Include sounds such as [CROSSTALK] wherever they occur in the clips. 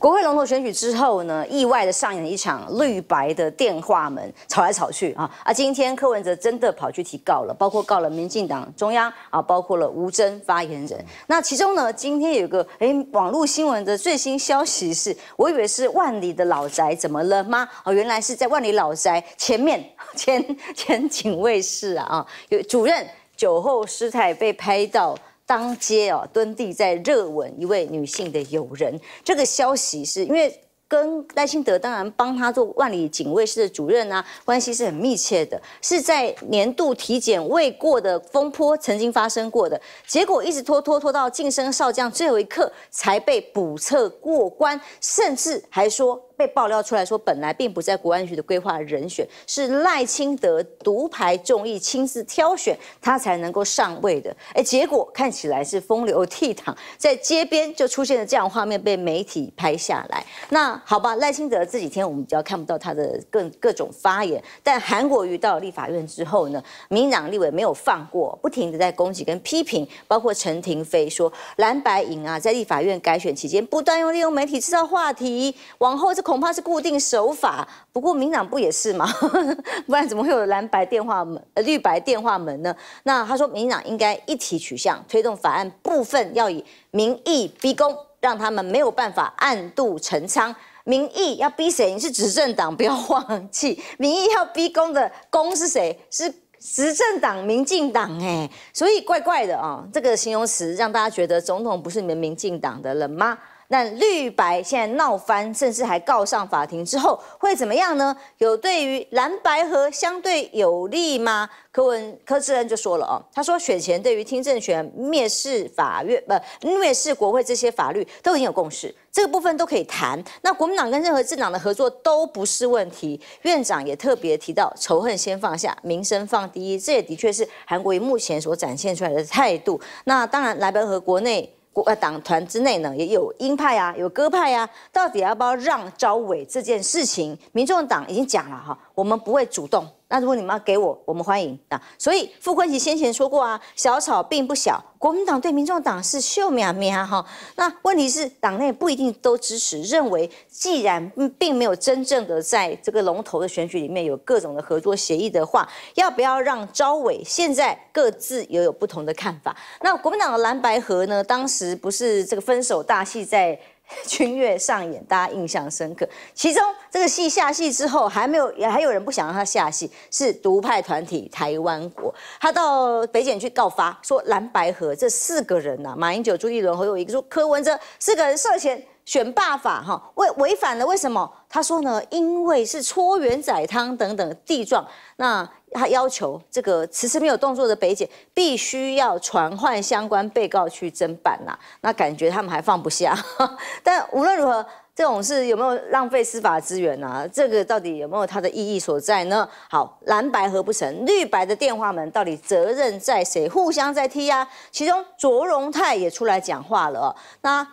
国会龙头选举之后呢，意外的上演了一场绿白的电话门，吵来吵去啊！啊，今天柯文哲真的跑去提告了，包括告了民进党中央啊，包括了吴征发言人。那其中呢，今天有个哎，网络新闻的最新消息是，我以为是万里的老宅怎么了吗？哦，原来是在万里老宅前面 [LAUGHS] 前前警卫室啊啊，有主任酒后失态被拍到。当街哦蹲地在热吻一位女性的友人，这个消息是因为跟赖清德当然帮他做万里警卫室的主任啊，关系是很密切的，是在年度体检未过的风波曾经发生过的，结果一直拖拖拖到晋升少将最后一刻才被补测过关，甚至还说。被爆料出来说，本来并不在国安局的规划人选，是赖清德独排众议，亲自挑选他才能够上位的。哎，结果看起来是风流倜傥，在街边就出现了这样画面，被媒体拍下来。那好吧，赖清德这几天我们比较看不到他的各各种发言。但韩国瑜到了立法院之后呢，民党立委没有放过，不停的在攻击跟批评，包括陈亭飞说蓝白银啊，在立法院改选期间，不断用利用媒体制造话题，往后这。恐怕是固定手法，不过民党不也是吗？[LAUGHS] 不然怎么会有蓝白电话门、绿白电话门呢？那他说民党应该一体取向，推动法案部分要以民意逼供，让他们没有办法暗度陈仓。民意要逼谁？是执政党，不要忘记，民意要逼宫的公是谁？是执政党、民进党。哎，所以怪怪的啊，这个形容词让大家觉得总统不是你们民进党的人吗？那绿白现在闹翻，甚至还告上法庭之后会怎么样呢？有对于蓝白和相对有利吗？柯文柯志恩就说了哦，他说选前对于听证权、蔑视法院、不蔑视国会这些法律都已经有共识，这个部分都可以谈。那国民党跟任何政党的合作都不是问题。院长也特别提到，仇恨先放下，民生放第一，这也的确是韩国瑜目前所展现出来的态度。那当然，蓝白和国内。国呃党团之内呢，也有鹰派啊，有鸽派啊，到底要不要让招委这件事情？民众党已经讲了哈，我们不会主动。那如果你们要给我，我们欢迎啊！所以傅昆萁先前说过啊，小草并不小，国民党对民众党是秀苗苗哈。那问题是党内不一定都支持，认为既然并没有真正的在这个龙头的选举里面有各种的合作协议的话，要不要让招委？现在各自也有不同的看法。那国民党的蓝白河呢？当时不是这个分手大戏在。君 [LAUGHS] 越上演，大家印象深刻。其中这个戏下戏之后，还没有也还有人不想让他下戏，是独派团体台湾国，他到北检去告发，说蓝白河这四个人呐，马英九、朱立伦和有一个说柯文哲，四个人涉嫌。选罢法哈违违反了为什么？他说呢？因为是搓圆仔汤等等地状，那他要求这个迟迟没有动作的北姐必须要传唤相关被告去侦办呐。那感觉他们还放不下。[LAUGHS] 但无论如何，这种是有没有浪费司法资源呐？这个到底有没有它的意义所在呢？好，蓝白合不成，绿白的电话门到底责任在谁？互相在踢啊。其中卓荣泰也出来讲话了，那。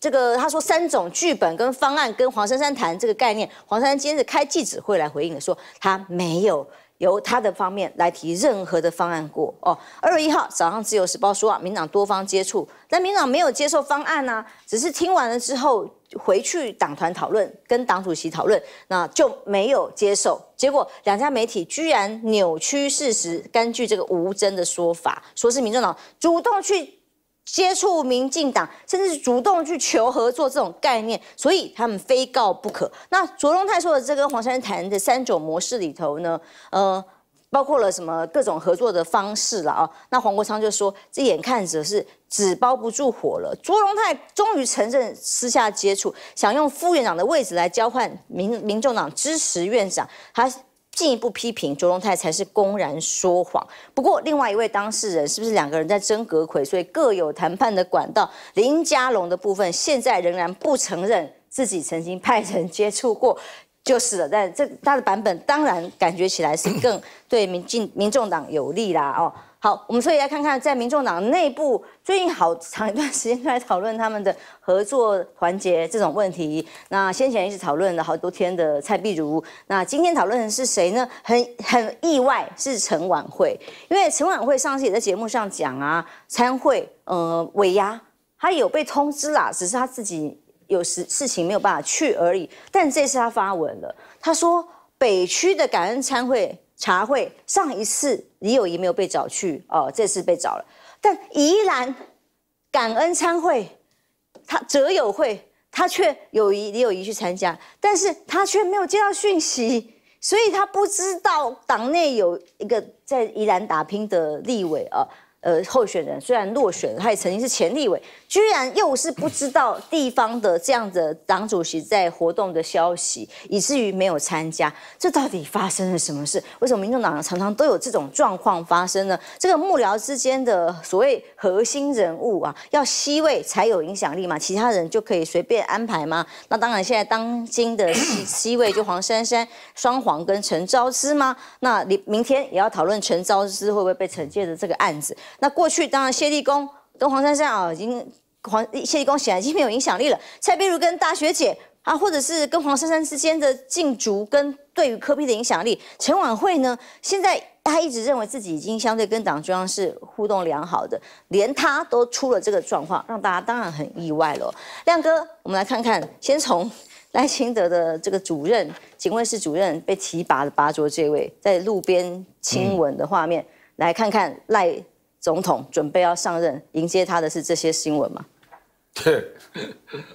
这个他说三种剧本跟方案跟黄珊珊谈这个概念，黄珊珊今天是开记者会来回应说，他没有由他的方面来提任何的方案过哦。二月一号早上，《自由时报》说啊，民党多方接触，但民党没有接受方案呢，只是听完了之后回去党团讨论，跟党主席讨论，那就没有接受。结果两家媒体居然扭曲事实，根据这个吴真的说法，说是民进党主动去。接触民进党，甚至主动去求合作这种概念，所以他们非告不可。那卓荣泰说的这跟黄珊谈的三种模式里头呢，呃，包括了什么各种合作的方式了啊？那黄国昌就说，这眼看着是纸包不住火了。卓荣泰终于承认私下接触，想用副院长的位置来交换民民众党支持院长，他。进一步批评卓荣泰才是公然说谎。不过，另外一位当事人是不是两个人在争格葵，所以各有谈判的管道？林佳龙的部分，现在仍然不承认自己曾经派人接触过。就是了，但这他的版本当然感觉起来是更 [COUGHS] 对民进、民众党有利啦。哦，好，我们所以来看看，在民众党内部最近好长一段时间都在讨论他们的合作团结这种问题。那先前一直讨论了好多天的蔡碧如，那今天讨论的是谁呢？很很意外，是陈婉慧。因为陈婉慧上次也在节目上讲啊，参会呃，委牙。他有被通知啦，只是他自己。有事事情没有办法去而已，但这次他发文了，他说北区的感恩参会茶会上一次李友仪没有被找去哦，这次被找了，但宜兰感恩参会他则友会他却有一李友仪去参加，但是他却没有接到讯息，所以他不知道党内有一个在宜兰打拼的立委啊，呃候选人虽然落选，他也曾经是前立委。居然又是不知道地方的这样的党主席在活动的消息，以至于没有参加，这到底发生了什么事？为什么民众党常常都有这种状况发生呢？这个幕僚之间的所谓核心人物啊，要 C 位才有影响力嘛，其他人就可以随便安排吗？那当然，现在当今的 C 位就黄珊珊、双黄跟陈昭之吗？那你明天也要讨论陈昭之会不会被惩戒的这个案子？那过去当然谢立功跟黄珊珊啊，已经。黄谢立功显然已经没有影响力了。蔡碧如跟大学姐啊，或者是跟黄珊珊之间的竞逐，跟对于科比的影响力。陈婉慧呢，现在她一直认为自己已经相对跟党中央是互动良好的，连他都出了这个状况，让大家当然很意外了。亮哥，我们来看看，先从 [LAUGHS] 赖清德的这个主任警卫室主任被提拔的拔擢这位，在路边亲吻的画面，来看看赖。总统准备要上任，迎接他的是这些新闻吗？对，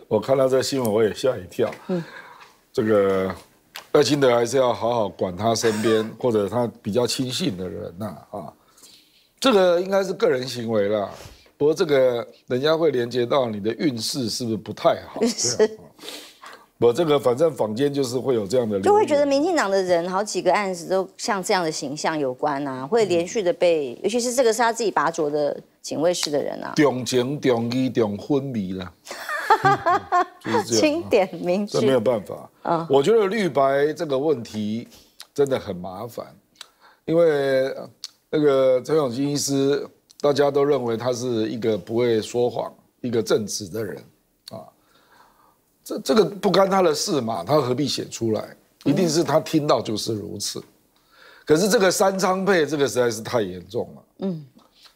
我看到这新闻我也吓一跳。嗯，这个艾钦德还是要好好管他身边或者他比较亲信的人呐啊，这个应该是个人行为啦。不过这个人家会连接到你的运势是不是不太好？是。我这个反正坊间就是会有这样的，就会觉得民进党的人好几个案子都像这样的形象有关呐，会连续的被，尤其是这个是他自己拔爵的警卫室的人呐。重情重义重昏迷了。哈哈哈哈哈，经典名这没有办法啊。我觉得绿白这个问题真的很麻烦，因为那个陈永金医师，大家都认为他是一个不会说谎、一个正直的人。这这个不干他的事嘛，他何必写出来？一定是他听到就是如此。可是这个三仓配，这个实在是太严重了。嗯，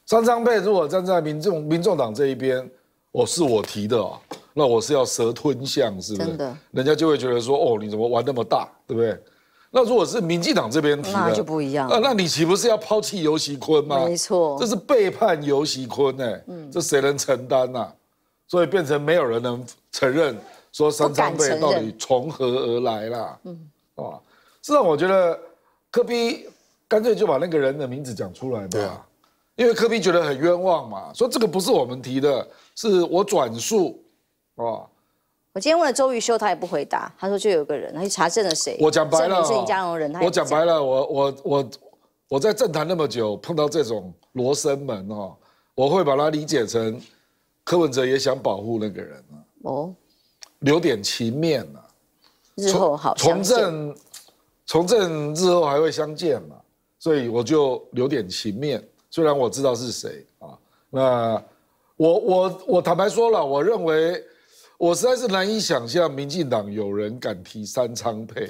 三仓配如果站在民众、民众党这一边，哦，是我提的哦，那我是要蛇吞象，是不是？人家就会觉得说，哦，你怎么玩那么大，对不对？那如果是民进党这边提的，那就不一样啊，那你岂不是要抛弃尤熙坤吗？没错，这是背叛尤熙坤哎，嗯，这谁能承担呐？所以变成没有人能承认。说三张被到底从何而来啦？嗯，啊，这让我觉得科比干脆就把那个人的名字讲出来嘛。对啊，因为科比觉得很冤枉嘛，说这个不是我们提的，是我转述。我今天问了周瑜修，他也不回答。他说就有个人，他去查证了谁？我讲白了，是林家荣人。我讲白了，我我我我在政坛那么久，碰到这种罗生门哦，我会把它理解成柯文哲也想保护那个人哦。留点情面啊。日后好从政，从政日后还会相见嘛，所以我就留点情面。虽然我知道是谁啊，那我我我坦白说了，我认为我实在是难以想象民进党有人敢提三仓配，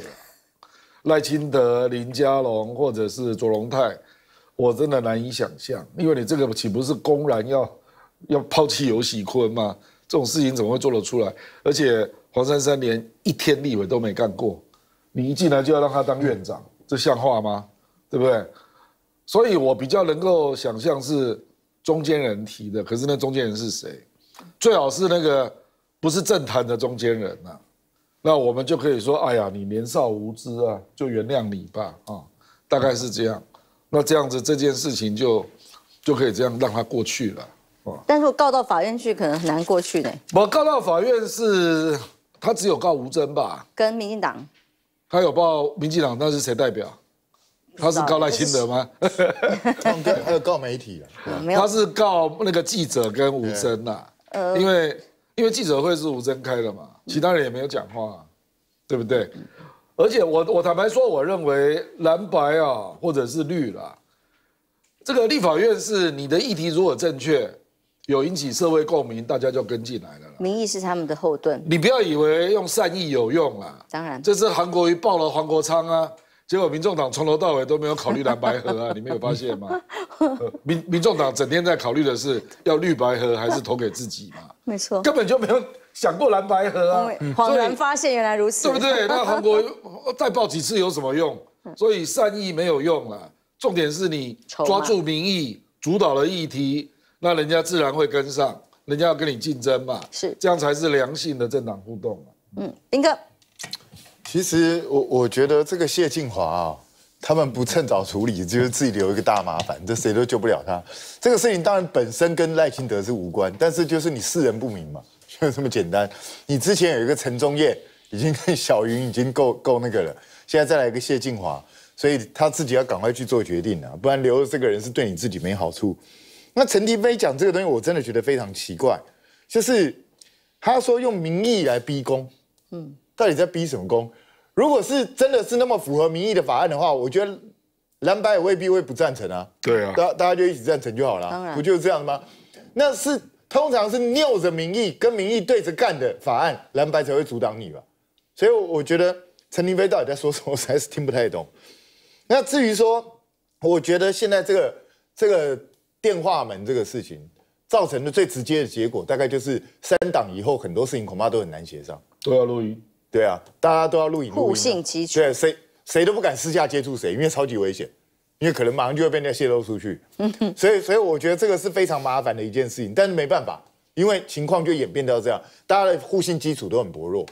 赖清德、林佳龙或者是卓荣泰，我真的难以想象，因为你这个岂不是公然要要抛弃尤喜坤吗？这种事情怎么会做得出来？而且黄珊珊连一天立委都没干过，你一进来就要让他当院长，这像话吗？对不对？所以我比较能够想象是中间人提的，可是那中间人是谁？最好是那个不是政坛的中间人呐，那我们就可以说：哎呀，你年少无知啊，就原谅你吧啊，大概是这样。那这样子这件事情就就可以这样让它过去了。但是我告到法院去，可能很难过去呢。我告到法院是，他只有告吴尊吧？跟民进党，他有报民进党，那是谁代表？他是高赖清德吗？他还有告媒体了，[LAUGHS] 他是告那个记者跟吴尊呐。呃，因为因为记者会是吴尊开的嘛，其他人也没有讲话，对不对？而且我我坦白说，我认为蓝白啊，或者是绿啦，这个立法院是你的议题如果正确。有引起社会共鸣，大家就跟进来了。民意是他们的后盾，你不要以为用善意有用啦。当然，这次韩国瑜爆了黄国昌啊，结果民众党从头到尾都没有考虑蓝白河啊，[LAUGHS] 你没有发现吗？[LAUGHS] 民民众党整天在考虑的是要绿白河还是投给自己嘛？没错，根本就没有想过蓝白河啊。恍然发现原来如此，对不对？[LAUGHS] 那韩国瑜再爆几次有什么用？所以善意没有用了，重点是你抓住民意，主导了议题。那人家自然会跟上，人家要跟你竞争嘛，是这样才是良性的政党互动嘛。嗯，林哥，其实我我觉得这个谢静华啊，他们不趁早处理，就是自己留一个大麻烦，这谁都救不了他。这个事情当然本身跟赖清德是无关，但是就是你世人不明嘛，就 [LAUGHS] 这么简单。你之前有一个陈忠业已经跟小云已经够够那个了，现在再来一个谢静华，所以他自己要赶快去做决定啊，不然留着这个人是对你自己没好处。那陈廷飞讲这个东西，我真的觉得非常奇怪，就是他说用民意来逼宫，嗯，到底在逼什么宫？如果是真的是那么符合民意的法案的话，我觉得蓝白也未必会不赞成啊。对啊，大大家就一起赞成就好了，不就是这样吗？那是通常是拗着民意跟民意对着干的法案，蓝白才会阻挡你吧。所以我觉得陈廷飞到底在说什么，我在是听不太懂。那至于说，我觉得现在这个这个。电话门这个事情造成的最直接的结果，大概就是三党以后很多事情恐怕都很难协商。都要录音。对啊，大家都要录音。互信基全。对，谁谁都不敢私下接触谁，因为超级危险，因为可能马上就会被人家泄露出去。[LAUGHS] 所以，所以我觉得这个是非常麻烦的一件事情。但是没办法，因为情况就演变到这样，大家的互信基础都很薄弱。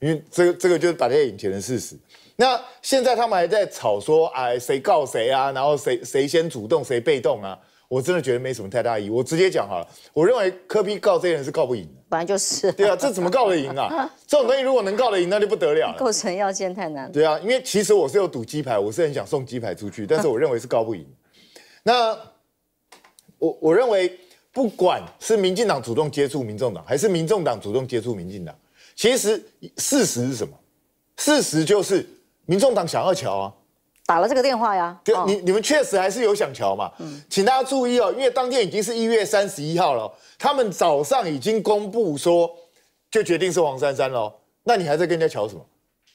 因为这个，这个就是把这些前的事实。那现在他们还在吵说，哎，谁告谁啊？然后谁谁先主动，谁被动啊？我真的觉得没什么太大意，我直接讲好了。我认为柯比告这些人是告不赢的，本来就是。对啊，这怎么告得赢啊？[LAUGHS] 这种东西如果能告得赢，那就不得了。构成要件太难了。对啊，因为其实我是有赌鸡排，我是很想送鸡排出去，但是我认为是告不赢。那我我认为，不管是民进党主动接触民众党，还是民众党主动接触民进党，其实事实是什么？事实就是民众党想要瞧啊。打了这个电话呀？对，你你们确实还是有想瞧嘛？嗯，请大家注意哦，因为当天已经是一月三十一号了，他们早上已经公布说，就决定是黄珊珊喽。那你还在跟人家瞧什么？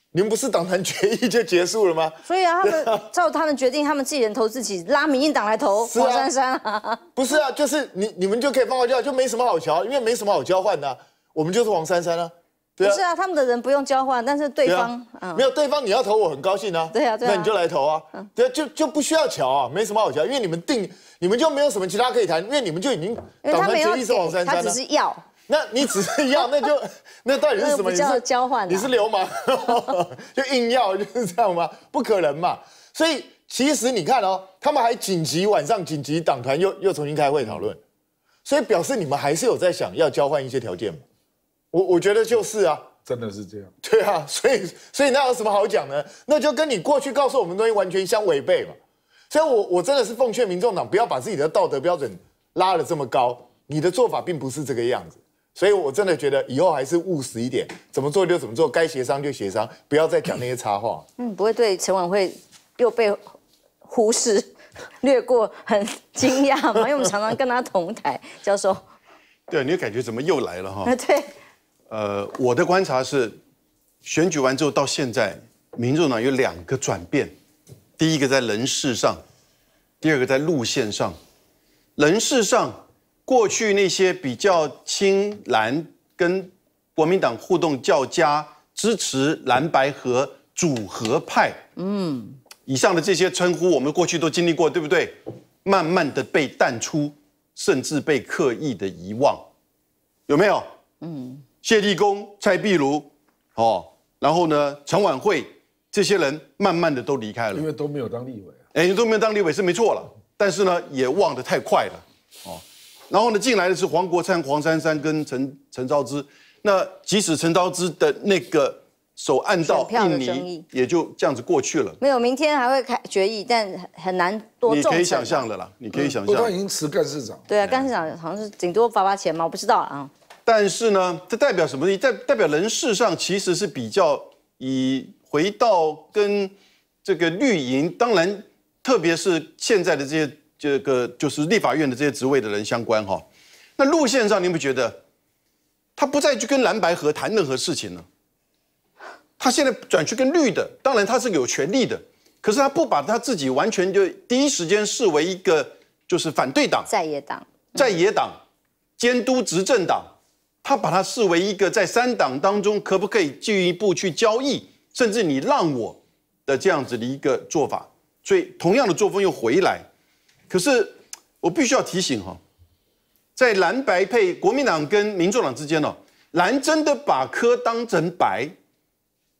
你们不是党团决议就结束了吗？所以啊，他们 [LAUGHS] 照他们决定，他们自己人投自己，拉民进党来投黄珊珊。不是啊，就是你你们就可以放掉，就没什么好瞧，因为没什么好交换的，我们就是黄珊珊啊。不是啊，他们的人不用交换，但是对方没有对方，你要投我很高兴啊。对啊，那你就来投啊。对，就就不需要瞧啊，没什么好瞧，因为你们定，你们就没有什么其他可以谈，因为你们就已经。他们没有收王三，他只是要。那你只是要，[LAUGHS] 那就那到底是什么？叫交换？你是流氓？[LAUGHS] 就硬要就是这样吗？不可能嘛。所以其实你看哦，他们还紧急晚上紧急党团又又重新开会讨论，所以表示你们还是有在想要交换一些条件嘛。我我觉得就是啊，真的是这样。对啊，所以所以那有什么好讲呢？那就跟你过去告诉我们东西完全相违背嘛。所以，我我真的是奉劝民众党不要把自己的道德标准拉的这么高，你的做法并不是这个样子。所以我真的觉得以后还是务实一点，怎么做就怎么做，该协商就协商，不要再讲那些插话。[COUGHS] 嗯，不会对陈晚会又被忽视 [LAUGHS] 略过很惊讶吗？因为我们常常跟他同台，教授。对你的感觉怎么又来了哈？[LAUGHS] 对。呃，我的观察是，选举完之后到现在，民众党有两个转变，第一个在人事上，第二个在路线上。人事上，过去那些比较亲蓝、跟国民党互动较佳、支持蓝白和组合派，嗯，以上的这些称呼，我们过去都经历过，对不对？慢慢的被淡出，甚至被刻意的遗忘，有没有？嗯。谢立功、蔡壁如，哦，然后呢，陈婉慧这些人慢慢的都离开了，因为都没有当立委啊。哎，都没有当立委是没错了，但是呢，也忘得太快了，哦。然后呢，进来的是黄国昌、黄珊珊跟陈陈昭之，那即使陈昭之的那个手按到印尼，也就这样子过去了。没有，明天还会开决议，但很难多。你可以想象的啦，你可以想象。我他已经辞干事长。对啊，干事长好像是顶多发发钱嘛，我不知道啊。但是呢，这代表什么呢？代代表人事上其实是比较以回到跟这个绿营，当然特别是现在的这些这个就是立法院的这些职位的人相关哈。那路线上，没不觉得他不再去跟蓝白合谈任何事情了？他现在转去跟绿的，当然他是有权利的，可是他不把他自己完全就第一时间视为一个就是反对党，在野党，在野党监督执政党。他把它视为一个在三党当中可不可以进一步去交易，甚至你让我的这样子的一个做法，所以同样的作风又回来。可是我必须要提醒哈，在蓝白配国民党跟民众党之间呢，蓝真的把科当成白，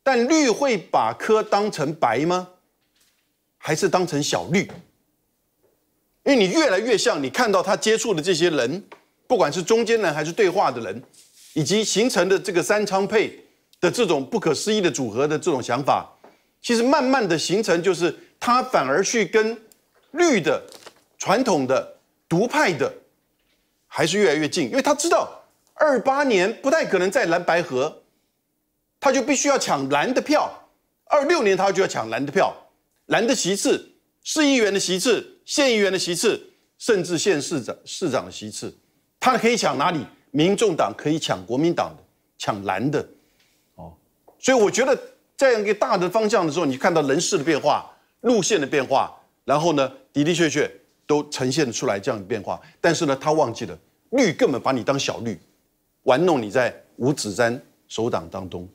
但绿会把科当成白吗？还是当成小绿？因为你越来越像，你看到他接触的这些人。不管是中间人还是对话的人，以及形成的这个三仓配的这种不可思议的组合的这种想法，其实慢慢的形成，就是他反而去跟绿的、传统的独派的，还是越来越近，因为他知道二八年不太可能再蓝白合，他就必须要抢蓝的票。二六年他就要抢蓝的票，蓝的席次，市议员的席次，县议员的席次，甚至县市长、市长的席次。他可以抢哪里？民众党可以抢国民党的，抢蓝的，哦，所以我觉得这样一个大的方向的时候，你看到人事的变化、路线的变化，然后呢，的的确确都呈现出来这样的变化。但是呢，他忘记了绿根本把你当小绿，玩弄你在五指山首党当中。